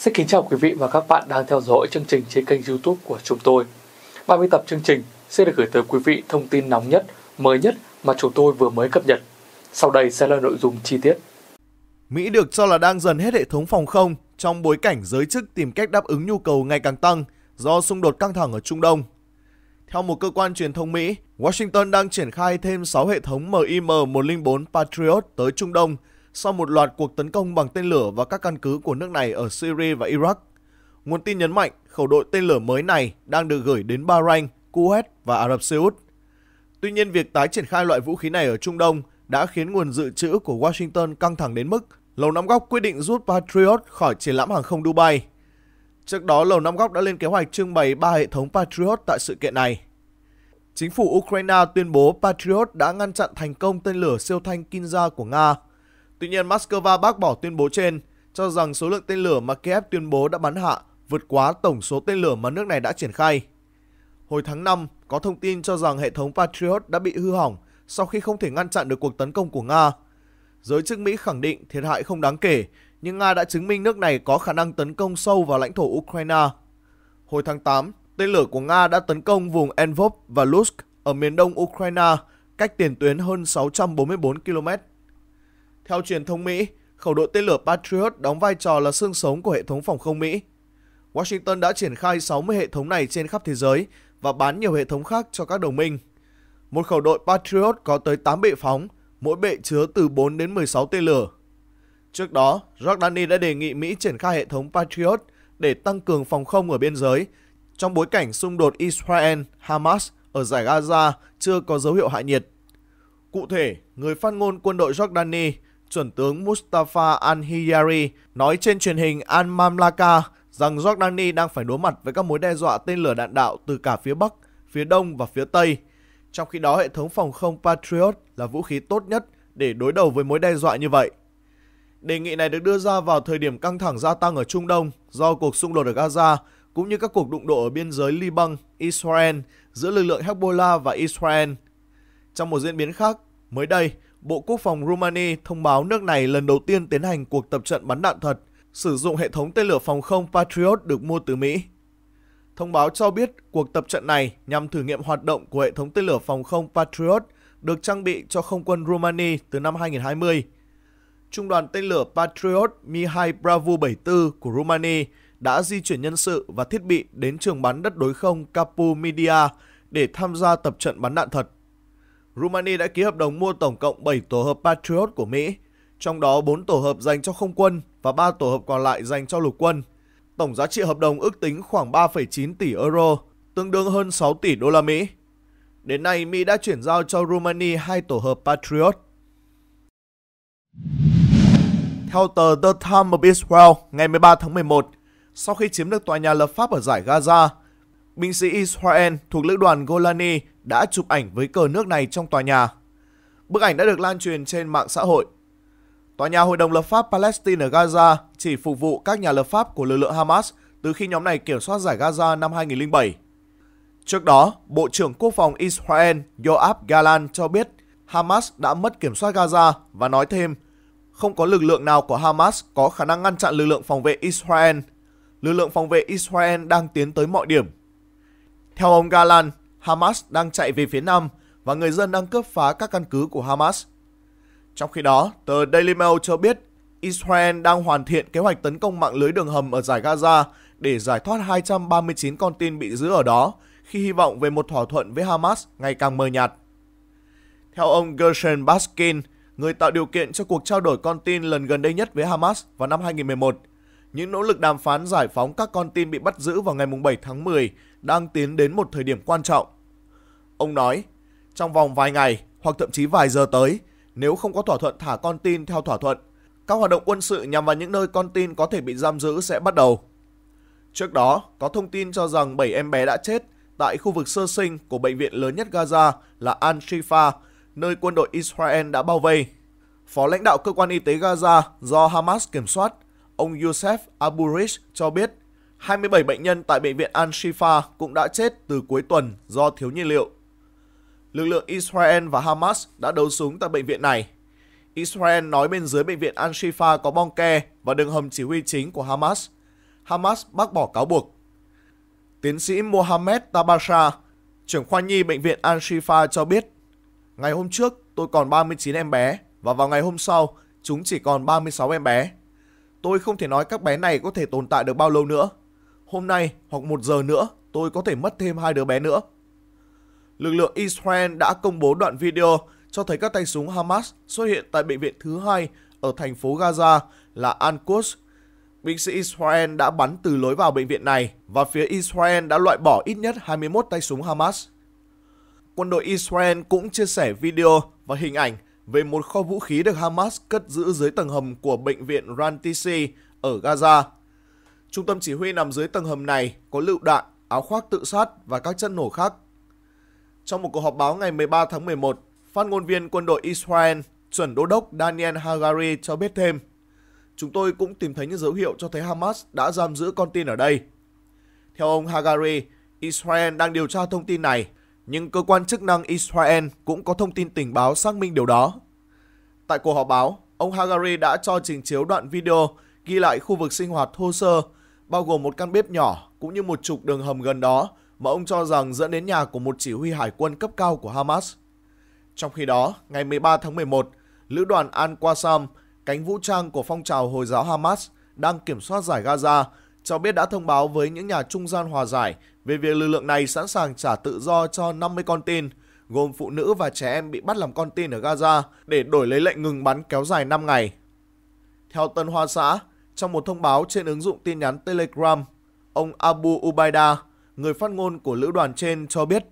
Xin kính chào quý vị và các bạn đang theo dõi chương trình trên kênh youtube của chúng tôi. 30 tập chương trình sẽ được gửi tới quý vị thông tin nóng nhất, mới nhất mà chúng tôi vừa mới cập nhật. Sau đây sẽ là nội dung chi tiết. Mỹ được cho là đang dần hết hệ thống phòng không trong bối cảnh giới chức tìm cách đáp ứng nhu cầu ngày càng tăng do xung đột căng thẳng ở Trung Đông. Theo một cơ quan truyền thông Mỹ, Washington đang triển khai thêm 6 hệ thống MIM-104 Patriot tới Trung Đông – sau một loạt cuộc tấn công bằng tên lửa vào các căn cứ của nước này ở Syria và Iraq. Nguồn tin nhấn mạnh khẩu đội tên lửa mới này đang được gửi đến Bahrain, Kuwait và Ả Rập Xê Út. Tuy nhiên, việc tái triển khai loại vũ khí này ở Trung Đông đã khiến nguồn dự trữ của Washington căng thẳng đến mức Lầu Năm Góc quyết định rút Patriot khỏi triển lãm hàng không Dubai. Trước đó, Lầu Năm Góc đã lên kế hoạch trưng bày 3 hệ thống Patriot tại sự kiện này. Chính phủ Ukraine tuyên bố Patriot đã ngăn chặn thành công tên lửa siêu thanh Kinza của Nga Tuy nhiên, Moscow bác bỏ tuyên bố trên, cho rằng số lượng tên lửa mà Kiev tuyên bố đã bắn hạ vượt quá tổng số tên lửa mà nước này đã triển khai. Hồi tháng 5, có thông tin cho rằng hệ thống Patriot đã bị hư hỏng sau khi không thể ngăn chặn được cuộc tấn công của Nga. Giới chức Mỹ khẳng định thiệt hại không đáng kể, nhưng Nga đã chứng minh nước này có khả năng tấn công sâu vào lãnh thổ Ukraine. Hồi tháng 8, tên lửa của Nga đã tấn công vùng Envov và Lusk ở miền đông Ukraine, cách tiền tuyến hơn 644 km. Theo truyền thông Mỹ, khẩu đội tên lửa Patriot đóng vai trò là xương sống của hệ thống phòng không Mỹ. Washington đã triển khai 60 hệ thống này trên khắp thế giới và bán nhiều hệ thống khác cho các đồng minh. Một khẩu đội Patriot có tới 8 bệ phóng, mỗi bệ chứa từ 4 đến 16 tên lửa. Trước đó, Jordani đã đề nghị Mỹ triển khai hệ thống Patriot để tăng cường phòng không ở biên giới trong bối cảnh xung đột Israel-Hamas ở giải Gaza chưa có dấu hiệu hạ nhiệt. Cụ thể, người phát ngôn quân đội Jordani chuẩn tướng Mustafa al-Hiyari nói trên truyền hình Al-Mamlaka rằng Jordani đang phải đối mặt với các mối đe dọa tên lửa đạn đạo từ cả phía Bắc, phía Đông và phía Tây. Trong khi đó, hệ thống phòng không Patriot là vũ khí tốt nhất để đối đầu với mối đe dọa như vậy. Đề nghị này được đưa ra vào thời điểm căng thẳng gia tăng ở Trung Đông do cuộc xung đột ở Gaza cũng như các cuộc đụng độ ở biên giới Liban, Israel giữa lực lượng Hezbollah và Israel. Trong một diễn biến khác, mới đây, Bộ Quốc phòng Romania thông báo nước này lần đầu tiên tiến hành cuộc tập trận bắn đạn thật, sử dụng hệ thống tên lửa phòng không Patriot được mua từ Mỹ. Thông báo cho biết cuộc tập trận này nhằm thử nghiệm hoạt động của hệ thống tên lửa phòng không Patriot được trang bị cho không quân Romania từ năm 2020. Trung đoàn tên lửa Patriot Mihai Bravo 74 của Romania đã di chuyển nhân sự và thiết bị đến trường bắn đất đối không Capu Media để tham gia tập trận bắn đạn thật. Romania đã ký hợp đồng mua tổng cộng 7 tổ hợp Patriot của Mỹ, trong đó 4 tổ hợp dành cho không quân và 3 tổ hợp còn lại dành cho lục quân. Tổng giá trị hợp đồng ước tính khoảng 3,9 tỷ euro, tương đương hơn 6 tỷ đô la Mỹ. Đến nay, Mỹ đã chuyển giao cho Romania hai tổ hợp Patriot. Theo tờ The Times of Israel ngày 13 tháng 11, sau khi chiếm được tòa nhà lập pháp ở giải Gaza, binh sĩ Israel thuộc lữ đoàn Golani đã chụp ảnh với cờ nước này trong tòa nhà. Bức ảnh đã được lan truyền trên mạng xã hội. Tòa nhà Hội đồng lập pháp Palestine ở Gaza chỉ phục vụ các nhà lập pháp của lực lượng Hamas từ khi nhóm này kiểm soát giải Gaza năm 2007. Trước đó, Bộ trưởng Quốc phòng Israel Yoav Galant cho biết Hamas đã mất kiểm soát Gaza và nói thêm không có lực lượng nào của Hamas có khả năng ngăn chặn lực lượng phòng vệ Israel. Lực lượng phòng vệ Israel đang tiến tới mọi điểm. Theo ông Galan, Hamas đang chạy về phía Nam và người dân đang cướp phá các căn cứ của Hamas. Trong khi đó, tờ Daily Mail cho biết Israel đang hoàn thiện kế hoạch tấn công mạng lưới đường hầm ở giải Gaza để giải thoát 239 con tin bị giữ ở đó khi hy vọng về một thỏa thuận với Hamas ngày càng mờ nhạt. Theo ông Gershon Baskin, người tạo điều kiện cho cuộc trao đổi con tin lần gần đây nhất với Hamas vào năm 2011, những nỗ lực đàm phán giải phóng các con tin bị bắt giữ vào ngày 7 tháng 10 đang tiến đến một thời điểm quan trọng – Ông nói, trong vòng vài ngày hoặc thậm chí vài giờ tới, nếu không có thỏa thuận thả con tin theo thỏa thuận, các hoạt động quân sự nhằm vào những nơi con tin có thể bị giam giữ sẽ bắt đầu. Trước đó, có thông tin cho rằng 7 em bé đã chết tại khu vực sơ sinh của bệnh viện lớn nhất Gaza là Al-Shifa, nơi quân đội Israel đã bao vây. Phó lãnh đạo cơ quan y tế Gaza do Hamas kiểm soát, ông Youssef Aburish cho biết 27 bệnh nhân tại bệnh viện Al-Shifa cũng đã chết từ cuối tuần do thiếu nhiên liệu lực lượng Israel và Hamas đã đấu súng tại bệnh viện này. Israel nói bên dưới bệnh viện Al-Shifa có bong ke và đường hầm chỉ huy chính của Hamas. Hamas bác bỏ cáo buộc. Tiến sĩ Mohammed Tabasha, trưởng khoa nhi bệnh viện Al-Shifa cho biết, Ngày hôm trước tôi còn 39 em bé và vào ngày hôm sau chúng chỉ còn 36 em bé. Tôi không thể nói các bé này có thể tồn tại được bao lâu nữa. Hôm nay hoặc một giờ nữa tôi có thể mất thêm hai đứa bé nữa lực lượng Israel đã công bố đoạn video cho thấy các tay súng Hamas xuất hiện tại bệnh viện thứ hai ở thành phố Gaza là Al-Quds. Binh sĩ Israel đã bắn từ lối vào bệnh viện này và phía Israel đã loại bỏ ít nhất 21 tay súng Hamas. Quân đội Israel cũng chia sẻ video và hình ảnh về một kho vũ khí được Hamas cất giữ dưới tầng hầm của bệnh viện Rantisi ở Gaza. Trung tâm chỉ huy nằm dưới tầng hầm này có lựu đạn, áo khoác tự sát và các chất nổ khác trong một cuộc họp báo ngày 13 tháng 11, phát ngôn viên quân đội Israel chuẩn đô đốc Daniel Hagari cho biết thêm, chúng tôi cũng tìm thấy những dấu hiệu cho thấy Hamas đã giam giữ con tin ở đây. Theo ông Hagari, Israel đang điều tra thông tin này, nhưng cơ quan chức năng Israel cũng có thông tin tình báo xác minh điều đó. Tại cuộc họp báo, ông Hagari đã cho trình chiếu đoạn video ghi lại khu vực sinh hoạt thô sơ, bao gồm một căn bếp nhỏ cũng như một trục đường hầm gần đó mà ông cho rằng dẫn đến nhà của một chỉ huy hải quân cấp cao của Hamas. Trong khi đó, ngày 13 tháng 11, lữ đoàn Al-Qassam, cánh vũ trang của phong trào Hồi giáo Hamas đang kiểm soát giải Gaza, cho biết đã thông báo với những nhà trung gian hòa giải về việc lực lượng này sẵn sàng trả tự do cho 50 con tin, gồm phụ nữ và trẻ em bị bắt làm con tin ở Gaza để đổi lấy lệnh ngừng bắn kéo dài 5 ngày. Theo Tân Hoa Xã, trong một thông báo trên ứng dụng tin nhắn Telegram, ông Abu Ubaida, người phát ngôn của lữ đoàn trên cho biết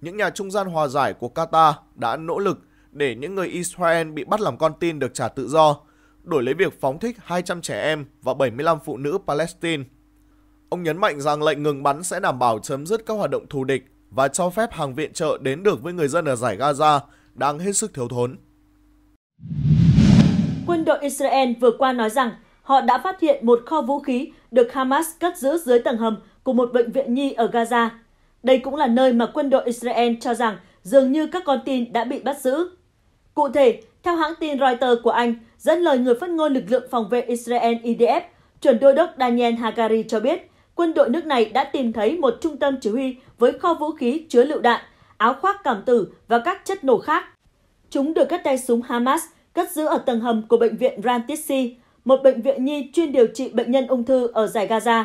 những nhà trung gian hòa giải của Qatar đã nỗ lực để những người Israel bị bắt làm con tin được trả tự do, đổi lấy việc phóng thích 200 trẻ em và 75 phụ nữ Palestine. Ông nhấn mạnh rằng lệnh ngừng bắn sẽ đảm bảo chấm dứt các hoạt động thù địch và cho phép hàng viện trợ đến được với người dân ở giải Gaza đang hết sức thiếu thốn. Quân đội Israel vừa qua nói rằng họ đã phát hiện một kho vũ khí được Hamas cất giữ dưới tầng hầm của một bệnh viện nhi ở Gaza. Đây cũng là nơi mà quân đội Israel cho rằng dường như các con tin đã bị bắt giữ. Cụ thể, theo hãng tin Reuters của Anh, dẫn lời người phát ngôn lực lượng phòng vệ Israel IDF, chuẩn đô đốc Daniel Hagari cho biết, quân đội nước này đã tìm thấy một trung tâm chỉ huy với kho vũ khí chứa lựu đạn, áo khoác cảm tử và các chất nổ khác. Chúng được các tay súng Hamas cất giữ ở tầng hầm của bệnh viện Rantissi, một bệnh viện nhi chuyên điều trị bệnh nhân ung thư ở giải Gaza.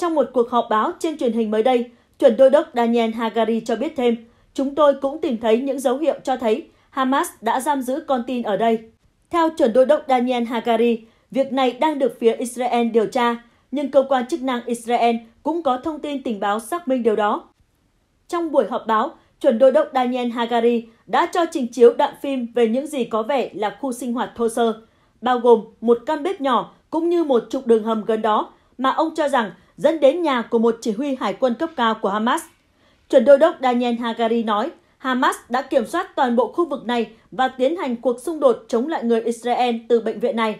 Trong một cuộc họp báo trên truyền hình mới đây, chuẩn đô đốc Daniel Hagari cho biết thêm, chúng tôi cũng tìm thấy những dấu hiệu cho thấy Hamas đã giam giữ con tin ở đây. Theo chuẩn đô đốc Daniel Hagari, việc này đang được phía Israel điều tra, nhưng cơ quan chức năng Israel cũng có thông tin tình báo xác minh điều đó. Trong buổi họp báo, chuẩn đô đốc Daniel Hagari đã cho trình chiếu đoạn phim về những gì có vẻ là khu sinh hoạt thô sơ, bao gồm một căn bếp nhỏ cũng như một trục đường hầm gần đó mà ông cho rằng dẫn đến nhà của một chỉ huy hải quân cấp cao của Hamas. Chuẩn đô đốc Daniel Hagari nói, Hamas đã kiểm soát toàn bộ khu vực này và tiến hành cuộc xung đột chống lại người Israel từ bệnh viện này.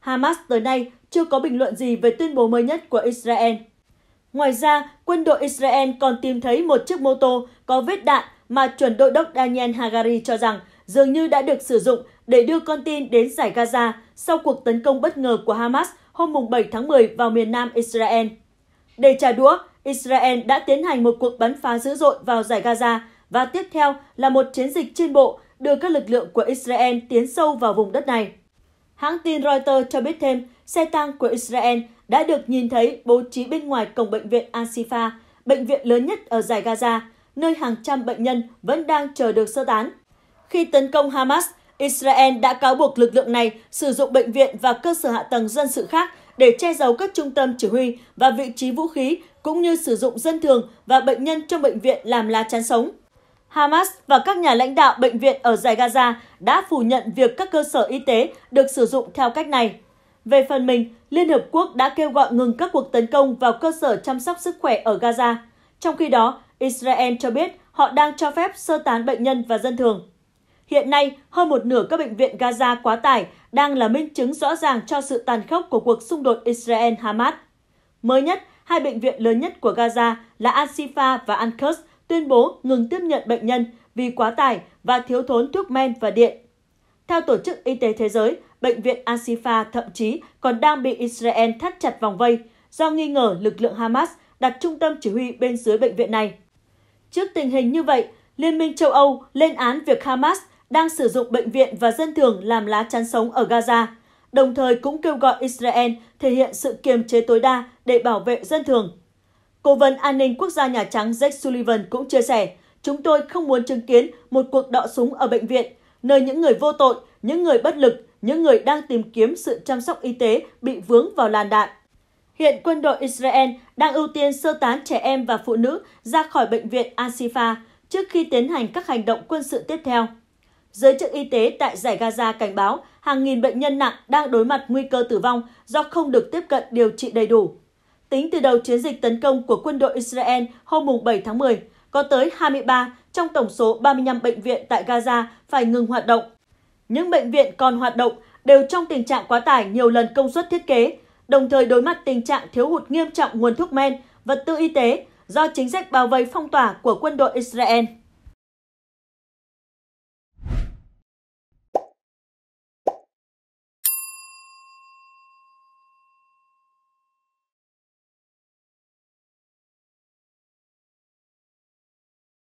Hamas tới nay chưa có bình luận gì về tuyên bố mới nhất của Israel. Ngoài ra, quân đội Israel còn tìm thấy một chiếc mô tô có vết đạn mà chuẩn đội đốc Daniel Hagari cho rằng dường như đã được sử dụng để đưa con tin đến giải Gaza sau cuộc tấn công bất ngờ của Hamas hôm 7 tháng 10 vào miền nam Israel. Để trả đũa, Israel đã tiến hành một cuộc bắn phá dữ dội vào giải Gaza và tiếp theo là một chiến dịch trên bộ đưa các lực lượng của Israel tiến sâu vào vùng đất này. Hãng tin Reuters cho biết thêm, xe tăng của Israel đã được nhìn thấy bố trí bên ngoài cổng bệnh viện Asifa, bệnh viện lớn nhất ở giải Gaza, nơi hàng trăm bệnh nhân vẫn đang chờ được sơ tán. Khi tấn công Hamas, Israel đã cáo buộc lực lượng này sử dụng bệnh viện và cơ sở hạ tầng dân sự khác để che giấu các trung tâm chỉ huy và vị trí vũ khí cũng như sử dụng dân thường và bệnh nhân trong bệnh viện làm lá chắn sống. Hamas và các nhà lãnh đạo bệnh viện ở giải Gaza đã phủ nhận việc các cơ sở y tế được sử dụng theo cách này. Về phần mình, Liên Hợp Quốc đã kêu gọi ngừng các cuộc tấn công vào cơ sở chăm sóc sức khỏe ở Gaza. Trong khi đó, Israel cho biết họ đang cho phép sơ tán bệnh nhân và dân thường. Hiện nay, hơn một nửa các bệnh viện Gaza quá tải đang là minh chứng rõ ràng cho sự tàn khốc của cuộc xung đột Israel-Hamas. Mới nhất, hai bệnh viện lớn nhất của Gaza là Al-Shifa và Al-Quds tuyên bố ngừng tiếp nhận bệnh nhân vì quá tải và thiếu thốn thuốc men và điện. Theo Tổ chức Y tế Thế giới, bệnh viện Al-Shifa thậm chí còn đang bị Israel thắt chặt vòng vây do nghi ngờ lực lượng Hamas đặt trung tâm chỉ huy bên dưới bệnh viện này. Trước tình hình như vậy, Liên minh châu Âu lên án việc Hamas đang sử dụng bệnh viện và dân thường làm lá chắn sống ở Gaza, đồng thời cũng kêu gọi Israel thể hiện sự kiềm chế tối đa để bảo vệ dân thường. Cố vấn an ninh quốc gia Nhà Trắng Jake Sullivan cũng chia sẻ, chúng tôi không muốn chứng kiến một cuộc đọ súng ở bệnh viện, nơi những người vô tội, những người bất lực, những người đang tìm kiếm sự chăm sóc y tế bị vướng vào làn đạn. Hiện quân đội Israel đang ưu tiên sơ tán trẻ em và phụ nữ ra khỏi bệnh viện Asifa trước khi tiến hành các hành động quân sự tiếp theo. Giới chức y tế tại giải Gaza cảnh báo hàng nghìn bệnh nhân nặng đang đối mặt nguy cơ tử vong do không được tiếp cận điều trị đầy đủ. Tính từ đầu chiến dịch tấn công của quân đội Israel hôm 7 tháng 10, có tới 23 trong tổng số 35 bệnh viện tại Gaza phải ngừng hoạt động. Những bệnh viện còn hoạt động đều trong tình trạng quá tải nhiều lần công suất thiết kế, đồng thời đối mặt tình trạng thiếu hụt nghiêm trọng nguồn thuốc men, vật tư y tế do chính sách bao vây phong tỏa của quân đội Israel.